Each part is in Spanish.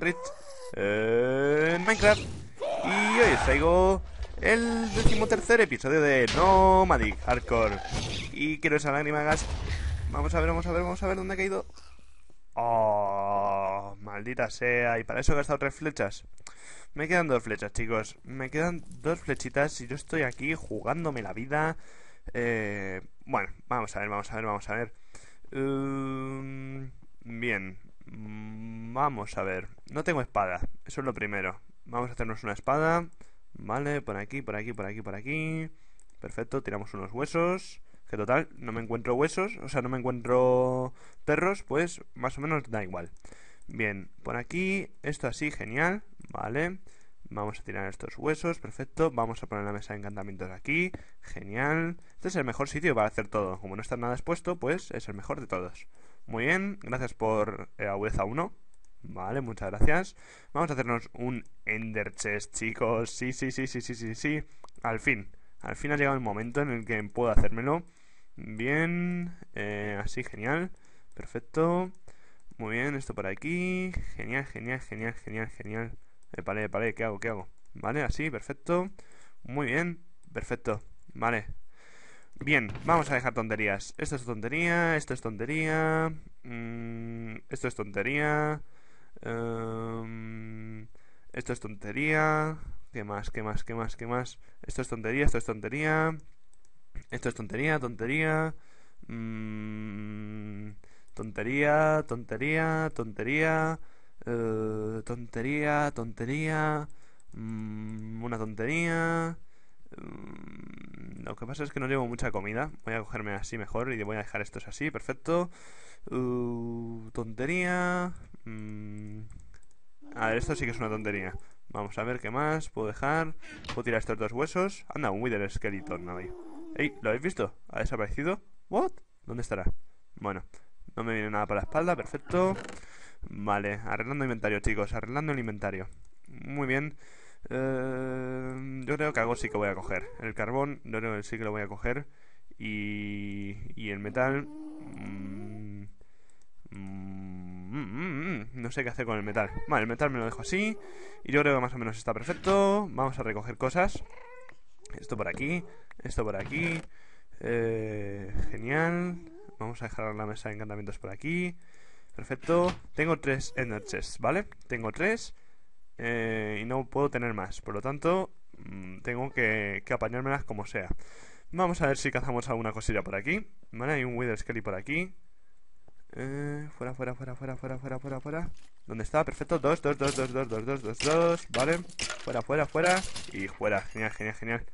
Rich Minecraft. Y hoy os traigo el decimotercer episodio de Nomadic Hardcore. Y quiero esa lágrima gas. Vamos a ver, vamos a ver, vamos a ver dónde ha caído. ¡Oh! Maldita sea. Y para eso he gastado tres flechas. Me quedan dos flechas, chicos. Me quedan dos flechitas y yo estoy aquí jugándome la vida. Eh, bueno, vamos a ver, vamos a ver, vamos a ver. Mm, bien. Mm, Vamos a ver. No tengo espada. Eso es lo primero. Vamos a hacernos una espada. Vale, por aquí, por aquí, por aquí, por aquí. Perfecto, tiramos unos huesos. Que total, no me encuentro huesos. O sea, no me encuentro perros. Pues más o menos da igual. Bien, por aquí. Esto así, genial. Vale. Vamos a tirar estos huesos, perfecto. Vamos a poner la mesa de encantamientos aquí. Genial. Este es el mejor sitio para hacer todo. Como no está nada expuesto, pues es el mejor de todos. Muy bien, gracias por eh, a 1. Vale, muchas gracias. Vamos a hacernos un Ender Chest, chicos. Sí, sí, sí, sí, sí, sí, sí. Al fin. Al fin ha llegado el momento en el que puedo hacérmelo. Bien. Eh, así, genial. Perfecto. Muy bien, esto por aquí. Genial, genial, genial, genial, genial. Eh, vale, vale, ¿qué hago? ¿Qué hago? Vale, así, perfecto. Muy bien, perfecto. Vale. Bien, vamos a dejar tonterías. Esto es tontería, esto es tontería. Mm, esto es tontería. Em, esto es tontería. ¿Qué más? ¿Qué más? ¿Qué más? ¿Qué más? Esto es tontería, esto es tontería. Esto es tontería, tontería. Mm, tontería, tontería, tontería. Eh, tontería, tontería. Mm, una tontería. Mm, lo que pasa es que no llevo mucha comida. Voy a cogerme así mejor y voy a dejar estos así. Perfecto. Uh, tontería. A ah, ver, esto sí que es una tontería. Vamos a ver qué más puedo dejar. Puedo tirar estos dos huesos. Anda, un Wither Skeleton ahí. Ey, ¿lo habéis visto? ¿Ha desaparecido? ¿What? ¿Dónde estará? Bueno, no me viene nada para la espalda, perfecto. Vale, arreglando inventario, chicos, arreglando el inventario. Muy bien. Eh, yo creo que algo sí que voy a coger. El carbón, yo creo que sí que lo voy a coger. Y, y el metal... mmm, Mm, mm, mm. no sé qué hacer con el metal. Vale, el metal me lo dejo así. Y yo creo que más o menos está perfecto. Vamos a recoger cosas. Esto por aquí. Esto por aquí. Eh, genial. Vamos a dejar la mesa de encantamientos por aquí. Perfecto. Tengo tres Ender Chests, ¿vale? Tengo tres. Eh, y no puedo tener más. Por lo tanto, tengo que, que apañármelas como sea. Vamos a ver si cazamos alguna cosilla por aquí. Vale, hay un Wither Skelly por aquí. Eh, fuera, fuera, fuera, fuera, fuera, fuera, fuera, fuera. ¿Dónde está? Perfecto. Dos, dos, dos, dos, dos, dos, dos, dos, dos. Vale. Fuera, fuera, fuera. Y fuera. Genial, genial, genial.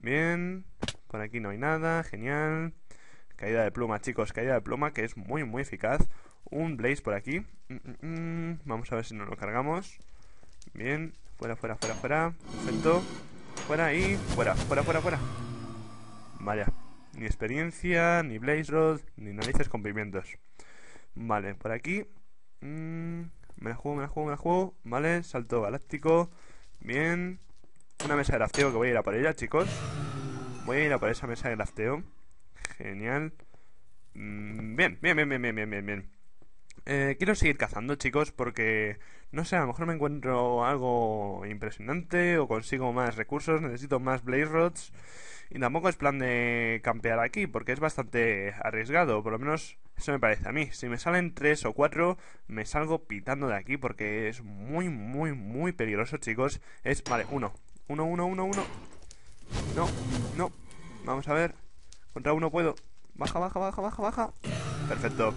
Bien. Por aquí no hay nada. Genial. Caída de pluma, chicos. Caída de pluma que es muy, muy eficaz. Un blaze por aquí. Mm, mm, mm. Vamos a ver si nos lo cargamos. Bien. Fuera, fuera, fuera, fuera. Perfecto. Fuera y fuera, fuera, fuera, fuera. Vaya. Ni experiencia, ni blaze rod, ni narices con pimientos. Vale, por aquí. Mm, me la juego, me la juego, me la juego. Vale, salto galáctico. Bien. Una mesa de grafteo que voy a ir a por ella, chicos. Voy a ir a por esa mesa de grafteo. Genial. Mm, bien, bien, bien, bien, bien, bien, bien, eh, quiero seguir cazando, chicos, porque no sé, a lo mejor me encuentro algo impresionante o consigo más recursos, necesito más blaze rods. Y tampoco es plan de campear aquí, porque es bastante arriesgado, por lo menos eso me parece a mí. Si me salen tres o cuatro, me salgo pitando de aquí, porque es muy, muy, muy peligroso, chicos. Es, vale, uno. Uno, uno, uno, uno. No, no. Vamos a ver. Contra uno puedo. Baja, baja, baja, baja, baja. Perfecto.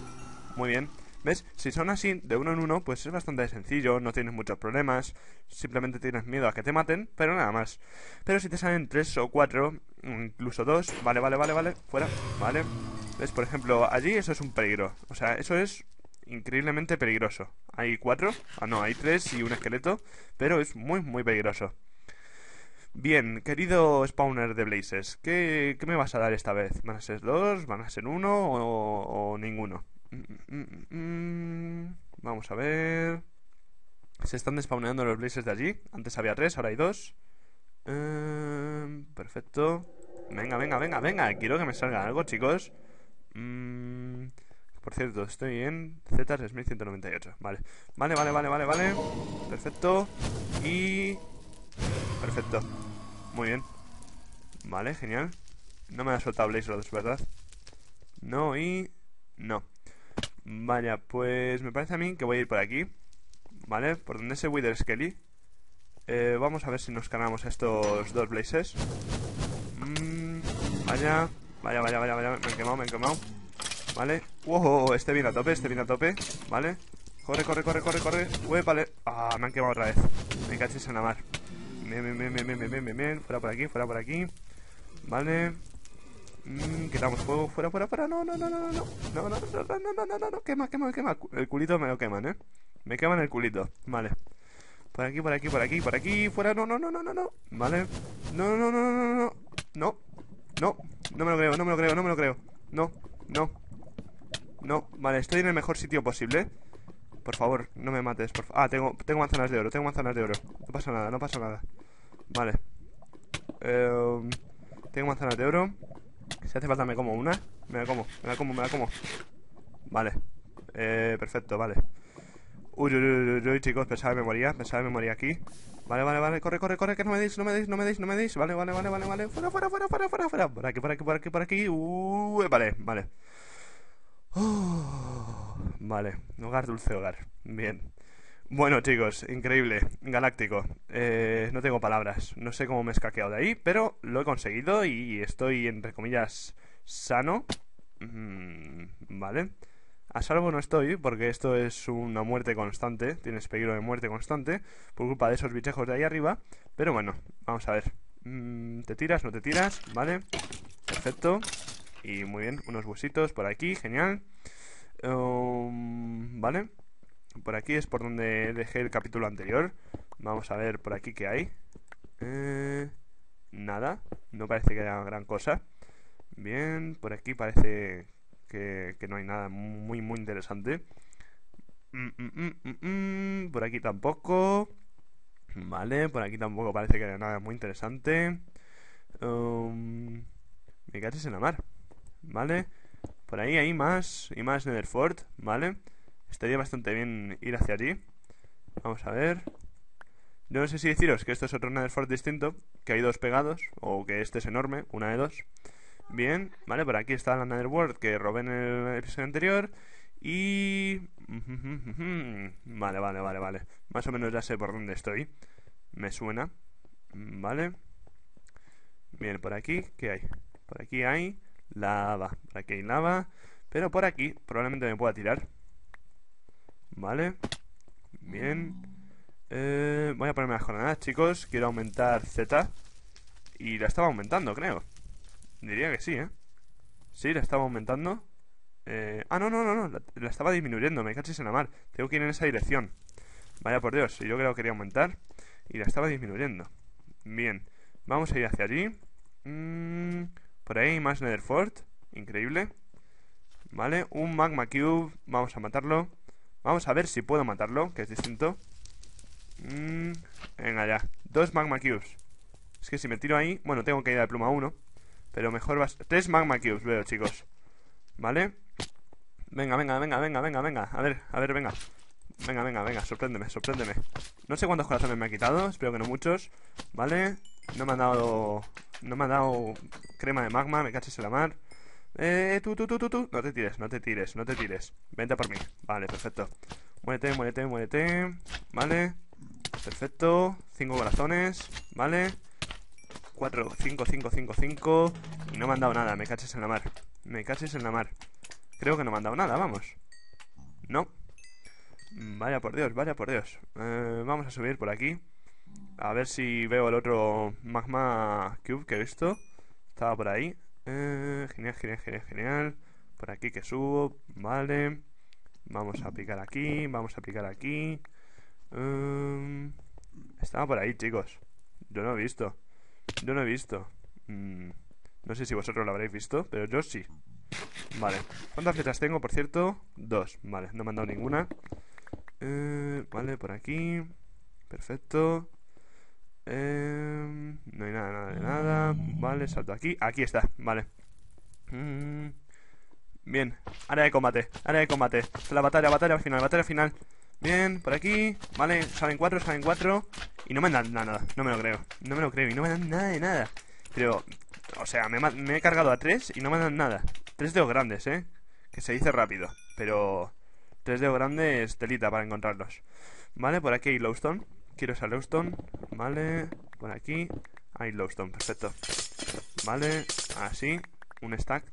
Muy bien. ¿Ves? Si son así, de uno en uno, pues es bastante sencillo, no tienes muchos problemas, simplemente tienes miedo a que te maten, pero nada más. Pero si te salen tres o cuatro, incluso dos, vale, vale, vale, vale, fuera, vale. ¿Ves? Por ejemplo, allí eso es un peligro. O sea, eso es increíblemente peligroso. Hay cuatro, ah no, hay tres y un esqueleto, pero es muy, muy peligroso. Bien, querido spawner de Blazes, ¿qué, me vas a dar esta vez? ¿Van a ser dos? ¿Van a ser uno? ¿O, o ninguno? Mm, mm, mm, Vamos a ver. Se están despawneando los blazers de allí. Antes había tres, ahora hay dos. Em, perfecto. Venga, venga, venga, venga. Quiero que me salga algo, chicos. por cierto, estoy en z 3198 Vale. Vale, vale, vale, vale, vale. Perfecto. Y... Perfecto. Muy bien. Vale, genial. No me ha soltado Blaze Rods, ¿verdad? No y... No. Vaya, pues me parece a mí que voy a ir por aquí. ¿Vale? Por donde ese Wither Skelly. Eh, vamos a ver si nos ganamos estos dos blazes. Mm, vaya, vaya, vaya, vaya, vaya. Me han quemado, me han quemado. ¿Vale? ¡Wow! Este viene a tope, este viene a tope. ¿Vale? Corre, corre, corre, corre, corre. Uy, vale. Ah, me han quemado otra vez. Me caché en la mar. Bien, bien, bien, bien, bien, bien, bien, bien. Fuera por aquí, fuera por aquí. Vale. Mmm, quitamos fuego, fuera, fuera, fuera. No, no, no, no, no, no, no, no, no, no, no, no, no, no, quema, quema, quema. El culito me lo queman, eh. Me queman el culito, vale. Por aquí, por aquí, por aquí, por aquí, fuera, no, no, no, no, no, no. Vale. No, no, no, no, no, no. No, no, no me lo creo, no me lo creo, no me lo creo. No, no. No, vale, estoy en el mejor sitio posible. Por favor, no me mates, por Ah, tengo, tengo manzanas de oro, tengo manzanas de oro. No pasa nada, no pasa nada. Vale. Eh, tengo manzanas de oro. Si hace falta me como una Me la como, me la como, me la como Vale, eh, perfecto, vale uy, uy, uy, uy, chicos, pensaba que me moría Pensaba que me moría aquí Vale, vale, vale, corre, corre, corre, que no me deis, no me deis, no me deis, no me deis Vale, vale, vale, vale, vale, fuera, fuera, fuera, fuera, fuera, fuera Por aquí, por aquí, por aquí, por aquí Uy, vale, vale Vale, hogar, dulce hogar Bien bueno, chicos, increíble, galáctico. Eh, no tengo palabras, no sé cómo me he escaqueado de ahí, pero lo he conseguido y estoy, entre comillas, sano. Mm, vale. A salvo no estoy, porque esto es una muerte constante, tienes peligro de muerte constante, por culpa de esos bichejos de ahí arriba. Pero bueno, vamos a ver. Mm, ¿Te tiras? ¿No te tiras? Vale. Perfecto. Y muy bien, unos huesitos por aquí, genial. Um, vale. Por aquí es por donde dejé el capítulo anterior. Vamos a ver por aquí qué hay. Eh, nada, no parece que haya gran cosa. Bien, por aquí parece que, no hay nada muy, muy interesante. Mm, mm, mm, por aquí tampoco. Vale, por aquí tampoco parece que haya nada muy interesante. me um, caches en la mar. Vale. Por ahí hay más y más Netherford, ¿vale? Estaría bastante bien ir hacia allí. Vamos a ver. No sé si deciros que esto es otro Nether distinto, que hay dos pegados, o que este es enorme, una de dos. Bien, vale, por aquí está la Netherworld que robé en el episodio anterior. Y... Vale, vale, vale, vale. Más o menos ya sé por dónde estoy. Me suena. Vale. Bien, por aquí, ¿qué hay? Por aquí hay lava. Por aquí hay lava. Pero por aquí probablemente me pueda tirar. Vale. Bien. Eh, voy a ponerme las jornadas, chicos. Quiero aumentar Z. Y la estaba aumentando, creo. Diría que sí, ¿eh? Sí, la estaba aumentando. Eh, ah, no, no, no, no. La, estaba disminuyendo. Me cachis en la mar. Tengo que ir en esa dirección. Vaya por Dios. yo creo que quería aumentar. Y la estaba disminuyendo. Bien. Vamos a ir hacia allí. Mm, por ahí, más Netherfort. Increíble. Vale. Un Magma Cube. Vamos a matarlo. Vamos a ver si puedo matarlo, que es distinto. Mm, venga ya. Dos magma cubes. Es que si me tiro ahí... Bueno, tengo que ir de pluma uno Pero mejor vas... Tres magma cubes veo, chicos. ¿Vale? Venga, venga, venga, venga, venga, venga. A ver, a ver, venga. Venga, venga, venga, sorpréndeme, sorpréndeme. No sé cuántos corazones me ha quitado, espero que no muchos. ¿Vale? No me ha dado... No me ha dado crema de magma, me caches en la mar. Eh, tú, tú, tú, tú, No te tires, no te tires, no te tires. Vente por mí. Vale, perfecto. Muérete, muérete, muérete. Vale. Perfecto. Cinco corazones. Vale. Cuatro, cinco, cinco, cinco, cinco. Y no me han dado nada, me caches en la mar. Me caches en la mar. Creo que no me han dado nada, vamos. No. Mm, vaya por Dios, vaya por Dios. Eh, vamos a subir por aquí. A ver si veo el otro magma cube que he visto. Estaba por ahí. Eh, genial, genial, genial, genial. Por aquí que subo, vale. Vamos a aplicar aquí, vamos a aplicar aquí. Em, estaba por ahí, chicos. Yo no he visto. Yo no he visto. Mm, no sé si vosotros lo habréis visto, pero yo sí. Vale. ¿Cuántas flechas tengo, por cierto? Dos. Vale, no me han dado ninguna. Eh, vale, por aquí. Perfecto. Em, no hay nada, nada de nada. Vale, salto aquí. Aquí está, vale. Mm, bien, área de combate, área de combate. La batalla, batalla final, batalla final. Bien, por aquí. Vale, salen cuatro, salen cuatro. Y no me dan nada, nada, no me lo creo. No me lo creo y no me dan nada de nada. Pero, o sea, me, he cargado a tres y no me dan nada. Tres los grandes, ¿eh? Que se dice rápido. Pero tres los grandes, telita para encontrarlos. Vale, por aquí hay Lowstone quiero esa lowstone, vale, por aquí, hay lowstone, perfecto, vale, así, un stack,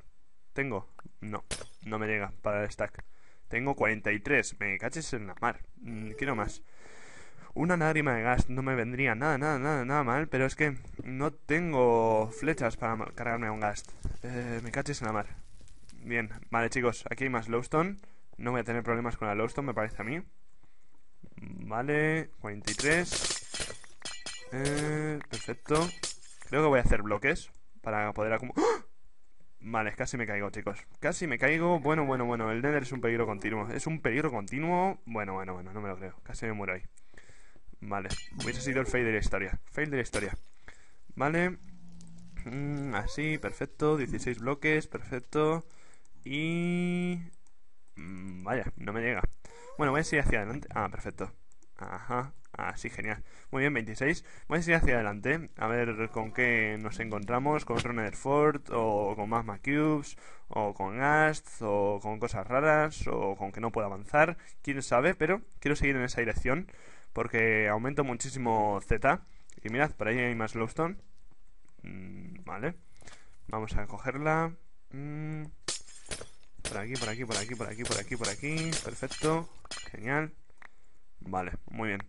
tengo, no, no me llega para el stack, tengo 43, me caches en la mar, mm, quiero más. Una lágrima de gas no me vendría nada, nada, nada, nada mal, pero es que no tengo flechas para cargarme a un gas. Eh, me caches en la mar. Bien, vale chicos, aquí hay más lowstone. No voy a tener problemas con la lowstone, me parece a mí. Vale, 43. Eh, perfecto. Creo que voy a hacer bloques para poder acumular... ¡Ah! Vale, casi me caigo, chicos. Casi me caigo. Bueno, bueno, bueno. El Nether es un peligro continuo. Es un peligro continuo. Bueno, bueno, bueno. No me lo creo. Casi me muero ahí. Vale. Hubiese sido el fail de la historia. Fail de la historia. Vale. Mm, así, perfecto. 16 bloques. Perfecto. Y... Mm, vaya, no me llega. Bueno, voy a seguir hacia adelante. Ah, perfecto. Ajá. Así, ah, genial. Muy bien, 26. Voy a seguir hacia adelante. A ver con qué nos encontramos. Con otro Netherford, o con Magma Cubes, o con Gast, o con cosas raras, o con que no pueda avanzar. Quién sabe, pero quiero seguir en esa dirección. Porque aumento muchísimo Z. Y mirad, por ahí hay más Lowstone. Mm, vale. Vamos a cogerla. Mmm. Por aquí, por aquí, por aquí, por aquí, por aquí, por aquí. Perfecto. Genial. Vale, muy bien.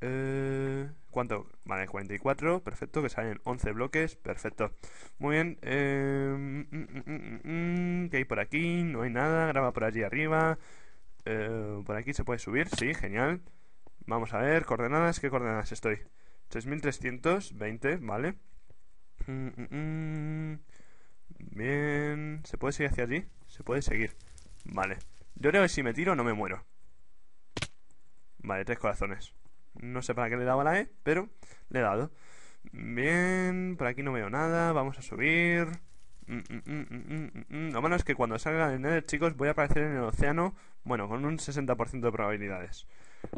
Eh, ¿Cuánto? Vale, 44. Perfecto, que salen 11 bloques. Perfecto. Muy bien. Eh, mm, mm, mm, ¿Qué hay por aquí? No hay nada. Graba por allí arriba. Eh, por aquí se puede subir. Sí, genial. Vamos a ver. Coordenadas. ¿Qué coordenadas estoy? 3320, vale. Bien. ¿Se puede seguir hacia allí? Se puede seguir. Vale. Yo creo que si me tiro no me muero. Vale, tres corazones. No sé para qué le daba la E, pero le he dado. Bien, por aquí no veo nada. Vamos a subir. Mm, mm, mm, Lo malo es que cuando salga el Nether, chicos, voy a aparecer en el océano, bueno, con un 60% de probabilidades.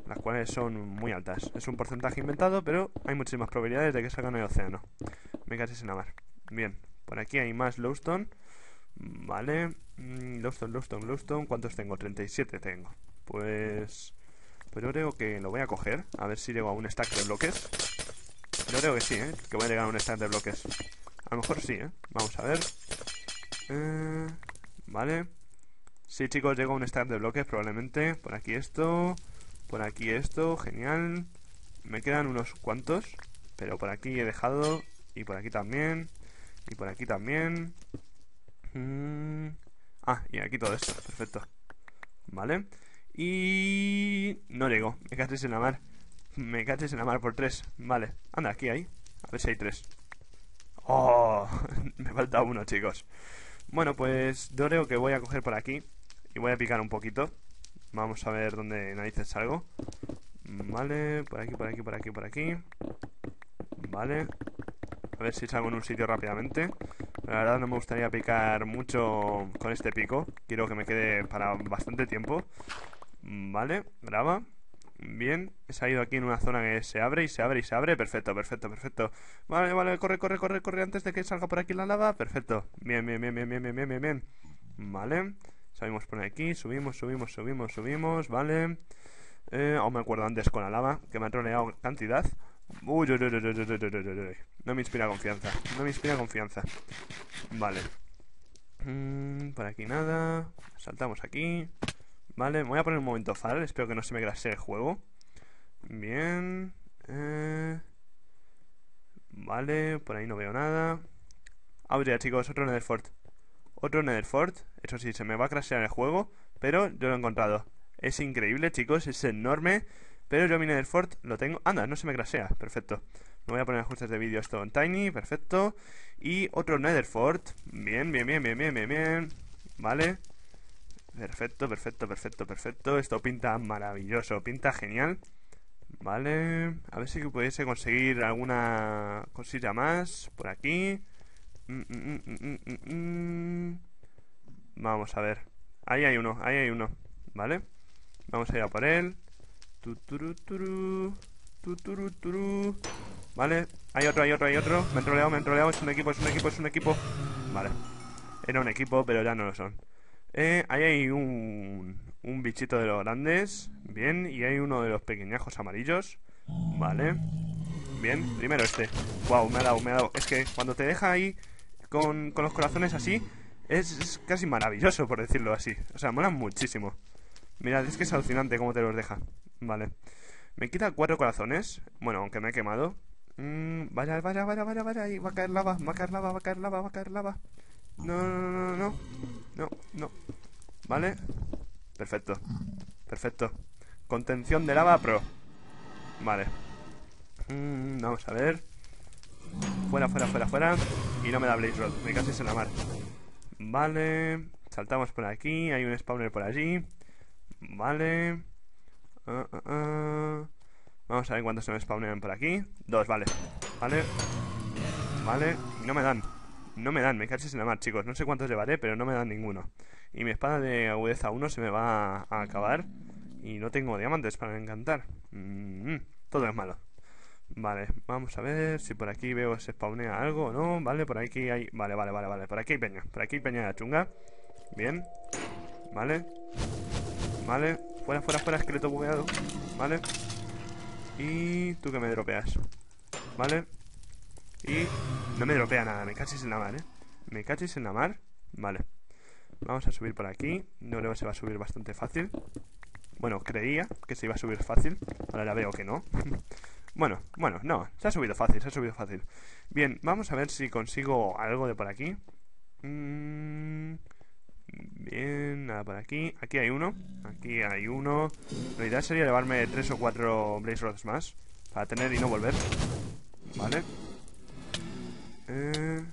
Las cuales son muy altas. Es un porcentaje inventado, pero hay muchísimas probabilidades de que salga en el océano. Me casi en la mar. Bien, por aquí hay más lowstone. Vale. Lowstone, mm, lowstone, lowstone. ¿Cuántos tengo? 37 tengo. Pues... pero pues creo que lo voy a coger. A ver si llego a un stack de bloques. Yo creo que sí, ¿eh? Que voy a llegar a un stack de bloques. A lo mejor sí, ¿eh? Vamos a ver. Eh, vale. Sí, chicos, llego a un stack de bloques probablemente. Por aquí esto. Por aquí esto. Genial. Me quedan unos cuantos. Pero por aquí he dejado. Y por aquí también. Y por aquí también. Mm. Ah, y aquí todo esto. Perfecto. Vale. Y... No llego. Me cachéis en la mar. Me cachéis en la mar por tres. Vale. Anda, aquí hay. A ver si hay tres. ¡Oh! me falta uno, chicos. Bueno, pues yo creo que voy a coger por aquí. Y voy a picar un poquito. Vamos a ver dónde narices algo. Vale. Por aquí, por aquí, por aquí, por aquí. Vale. A ver si salgo en un sitio rápidamente. La verdad no me gustaría picar mucho con este pico. Quiero que me quede para bastante tiempo. Mm, vale, graba. Bien, he salido aquí en una zona que se abre y se abre y se abre. Perfecto, perfecto, perfecto. Vale, vale, corre, corre, corre, corre antes de que salga por aquí la lava. Perfecto. Bien, bien, bien, bien, bien, bien, bien, bien. Vale. Salimos por aquí, subimos, subimos, subimos, subimos. Vale. Eh, aún me acuerdo antes con la lava, que me ha troleado cantidad. Uy, uy, uy, uy, No me inspira confianza. No me inspira confianza. Vale. Mm, por aquí nada. Saltamos aquí. Vale, voy a poner un momento fal. Espero que no se me crasee el juego. Bien. Eh. Vale, por ahí no veo nada. Habría, chicos, otro Netherfort. Otro Netherfort. Eso sí, se me va a crasear el juego. Pero yo lo he encontrado. Es increíble, chicos. Es enorme. Pero yo mi Netherfort lo tengo... Anda, no se me crasea. Perfecto. No voy a poner ajustes de vídeo esto en Tiny. Perfecto. Y otro Netherfort. Bien, bien, bien, bien, bien, bien, bien. Vale. Perfecto, perfecto, perfecto, perfecto. Esto pinta maravilloso. Pinta genial. Vale. A ver si pudiese conseguir alguna cosilla más por aquí. Mm, mm, mm, Vamos a ver. Ahí hay uno, ahí hay uno. Vale. Vamos a ir a por él. Vale, hay otro, hay otro, hay otro. Me han troleado, me han troleado. Es un equipo, es un equipo, es un equipo. Vale. Era un equipo, pero ya no lo son. Eh, ahí hay un, un bichito de los grandes. Bien. Y hay uno de los pequeñajos amarillos. Vale. Bien. Primero este. Wow, me ha dado, me ha dado. Es que cuando te deja ahí con, los corazones así, es, casi maravilloso, por decirlo así. O sea, mola muchísimo. Mirad, es que es alucinante cómo te los deja. Vale. Me quita cuatro corazones. Bueno, aunque me he quemado. Mmm... vaya, vaya, vale, vaya, vaya. Ahí va a caer lava, va a caer lava, va a caer lava, va a caer lava. No, no, no, no. No, no. Vale. Perfecto. Perfecto. Contención de lava pro. Vale. Mm, vamos a ver. Fuera, fuera, fuera, fuera. Y no me da Blaze Rod. Me casi se la mar. Vale. Saltamos por aquí. Hay un spawner por allí. Vale. Ah, ah, ah. Vamos a ver cuántos se me spawnean por aquí. Dos, vale. Vale. Vale. no me dan. No me dan, me cachis en la mar, chicos. No sé cuántos llevaré, pero no me dan ninguno. Y mi espada de agudeza 1 se me va a acabar. Y no tengo diamantes para encantar. Mm-hmm. Todo es malo. Vale, vamos a ver si por aquí veo se spawnea algo o no. Vale, por aquí hay... Vale, vale, vale, vale. Por aquí hay peña. Por aquí hay peña de la chunga. Bien. Vale. Vale, fuera, fuera, fuera, esqueleto bugueado Vale Y tú que me dropeas Vale Y no me dropea nada, me cachis en la mar, eh Me cachis en la mar Vale Vamos a subir por aquí No creo que se va a subir bastante fácil Bueno, creía que se iba a subir fácil Ahora la veo que no Bueno, bueno, no, se ha subido fácil, se ha subido fácil Bien, vamos a ver si consigo algo de por aquí Mmm... Bien, nada por aquí. Aquí hay uno. Aquí hay uno. La idea sería llevarme tres o cuatro Blaze más. Para tener y no volver. Vale. Eh,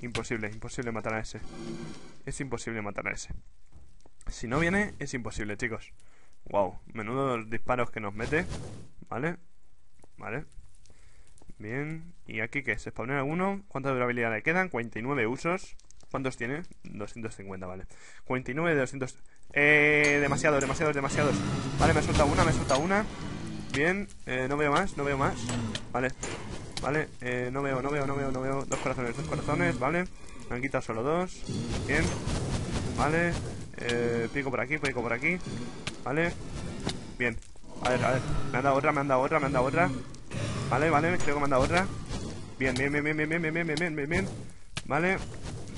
imposible, imposible matar a ese. Es imposible matar a ese. Si no viene, es imposible, chicos. Wow, menudo los disparos que nos mete. Vale. Vale. Bien. ¿Y aquí que ¿Se spawnera uno ¿Cuánta durabilidad le quedan? 49 usos. ¿Cuántos tiene? 250, vale. 49 de 200. Eh, Demasiado, demasiado, demasiado Vale, me suelta una, me suelta una. Bien, eh, no veo más, no veo más. Vale, vale, eh, no veo, no veo, no veo, no veo. Dos corazones, dos corazones, vale. Me han quitado solo dos. Bien, vale. Eh, pico por aquí, pico por aquí. Vale, bien. A ver, a ver. Me han dado otra, me han dado otra, me han dado otra. Vale, vale, creo que me han dado otra. Bien, bien, bien, bien, bien, bien, bien, bien, bien, bien, bien. Vale,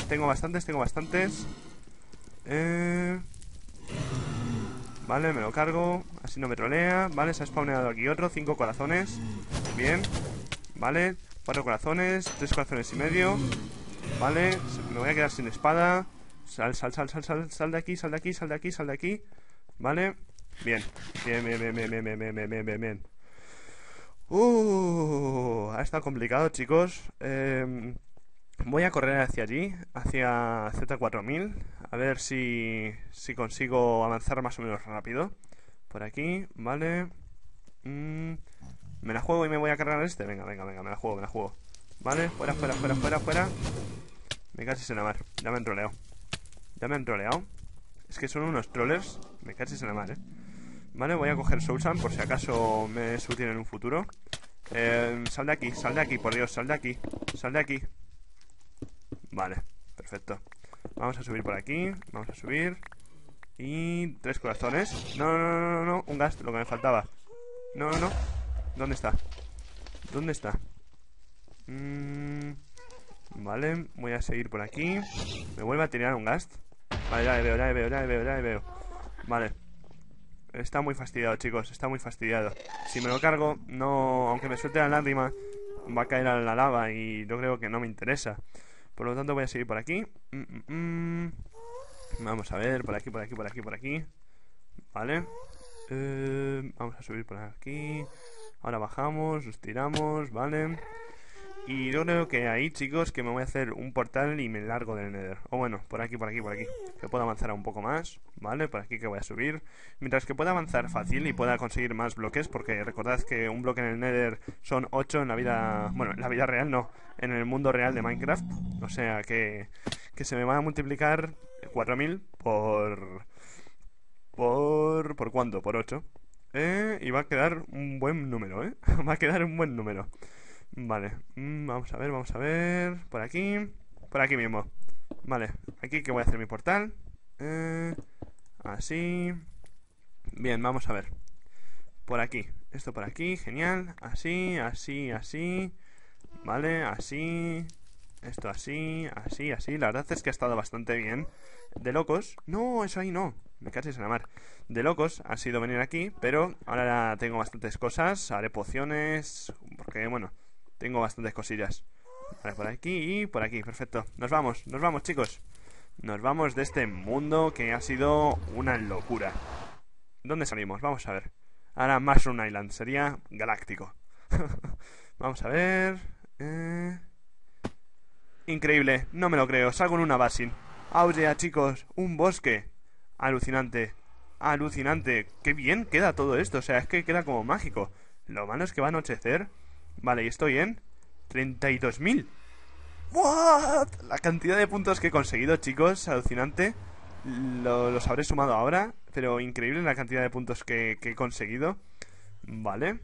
tengo bastantes, tengo bastantes. Eh, vale, me lo cargo. Así no me trolea. Vale, se ha spawneado aquí otro. Cinco corazones. Bien. Vale. Cuatro corazones. Tres corazones y medio. Vale. Me voy a quedar sin espada. Sal, sal, sal, sal, sal. Sal de aquí, sal de aquí, sal de aquí, sal de aquí. Vale. Bien. Bien, bien, bien, bien, bien, bien, bien, bien, uh, ha estado complicado, chicos. Eh, Voy a correr hacia allí, hacia Z4000, a ver si, si consigo avanzar más o menos rápido. Por aquí, vale. Mm, me la juego y me voy a cargar este. Venga, venga, venga, me la juego, me la juego. Vale, fuera, fuera, fuera, fuera, fuera. Me cachis en la mar. Ya me han troleado. Ya me han troleado. Es que son unos trollers. Me casi en la mar, eh. Vale, voy a coger Soulsan por si acaso me subtiene en un futuro. Eh, sal de aquí, sal de aquí, por Dios, sal de aquí. Sal de aquí. Vale, perfecto. Vamos a subir por aquí. Vamos a subir. Y tres corazones. No, no, no, no, no. Un gast, lo que me faltaba. No, no, no. ¿Dónde está? ¿Dónde está? Mm, vale, voy a seguir por aquí. Me vuelve a tirar un gas. Vale, ya le veo, ya le veo, ya le veo, ya le veo. Vale. Está muy fastidiado, chicos. Está muy fastidiado. Si me lo cargo, no. Aunque me suelte la lágrima, va a caer a la lava y yo creo que no me interesa. Por lo tanto voy a seguir por aquí. Mm, mm, mm. vamos a ver, por aquí, por aquí, por aquí, por aquí. Vale. Eh, vamos a subir por aquí. Ahora bajamos, nos tiramos, vale. Y yo creo que ahí, chicos, que me voy a hacer un portal y me largo del Nether. O bueno, por aquí, por aquí, por aquí. Que pueda avanzar un poco más, ¿vale? Por aquí que voy a subir. Mientras que pueda avanzar fácil y pueda conseguir más bloques, porque recordad que un bloque en el Nether son 8 en la vida... Bueno, en la vida real no, en el mundo real de Minecraft. O sea que, que se me va a multiplicar 4000 por... ¿Por, por cuánto? Por 8. Eh, y va a quedar un buen número, ¿eh? va a quedar un buen número. Vale, mm, vamos a ver, vamos a ver. Por aquí, por aquí mismo. Vale, aquí que voy a hacer mi portal. Eh, así. Bien, vamos a ver. Por aquí, esto por aquí, genial. Así, así, así. Vale, así. Esto así, así, así. La verdad es que ha estado bastante bien. De locos. No, eso ahí no. Me casi en la mar. De locos ha sido venir aquí, pero ahora tengo bastantes cosas. Haré pociones. Porque, bueno, tengo bastantes cosillas. Vale, por aquí y por aquí, perfecto. Nos vamos, nos vamos, chicos. Nos vamos de este mundo que ha sido una locura. ¿Dónde salimos? Vamos a ver. Ahora Mushroom Island, sería galáctico. Vamos a ver. Eh. Increíble, no me lo creo. Salgo en una basin. yeah, chicos, un bosque. Alucinante, alucinante. Qué bien queda todo esto, o sea, es que queda como mágico. Lo malo es que va a anochecer Vale, y estoy en 32.000. ¡What! La cantidad de puntos que he conseguido, chicos, alucinante. los habré sumado ahora, pero increíble la cantidad de puntos que, he conseguido. Vale.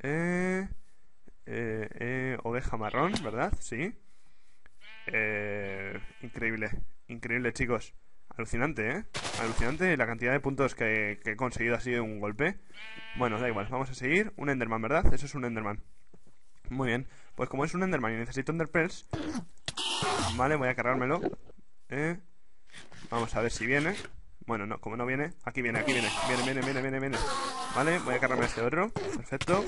Eh, eh, eh, oveja marrón, ¿verdad? Sí. Eh, increíble, increíble, chicos. Alucinante, ¿eh? Alucinante la cantidad de puntos que, que he conseguido así de un golpe. Bueno, da igual, vamos a seguir. Un Enderman, ¿verdad? Eso es un Enderman. Muy bien. Pues como es un Enderman y necesito Enderpearls... Vale, voy a cargármelo. Eh, vamos a ver si viene. Bueno, no, como no viene... Aquí viene, aquí viene. Viene, viene, viene, viene, viene. Vale, voy a cargarme este otro. Perfecto.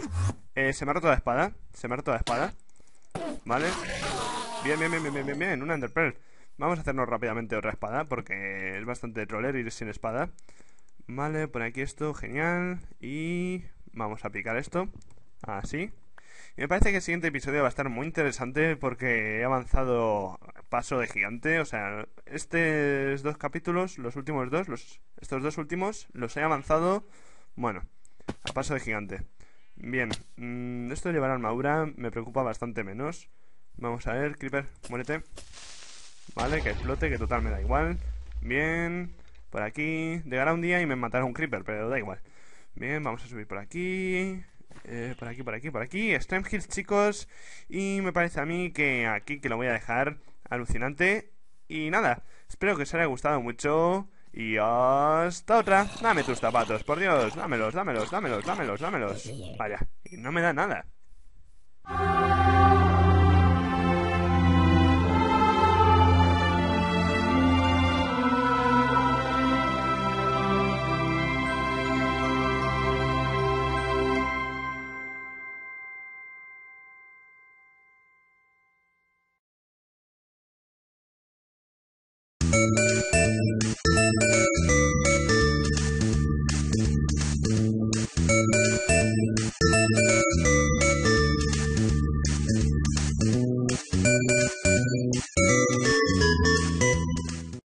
Eh, se me ha roto la espada. Se me ha roto la espada. Vale. Bien, bien, bien, bien, bien, bien. Una Enderpearl. Vamos a hacernos rápidamente otra espada porque es bastante troller ir sin espada. Vale, pone aquí esto, genial. Y vamos a picar esto. Así me parece que el siguiente episodio va a estar muy interesante porque he avanzado paso de gigante. O sea, estos dos capítulos, los últimos dos, los, estos dos últimos, los he avanzado, bueno, a paso de gigante. Bien, mm, esto de llevar armadura me preocupa bastante menos. Vamos a ver, Creeper, muérete. Vale, que explote, que total me da igual. Bien, por aquí. Llegará un día y me matará un Creeper, pero da igual. Bien, vamos a subir por aquí. Eh, por aquí, por aquí, por aquí. Stream Hills, chicos. Y me parece a mí que aquí que lo voy a dejar alucinante. Y nada, espero que os haya gustado mucho. Y hasta otra. Dame tus zapatos, por Dios. Dámelos, dámelos, dámelos, dámelos, dámelos. Vaya, y no me da nada.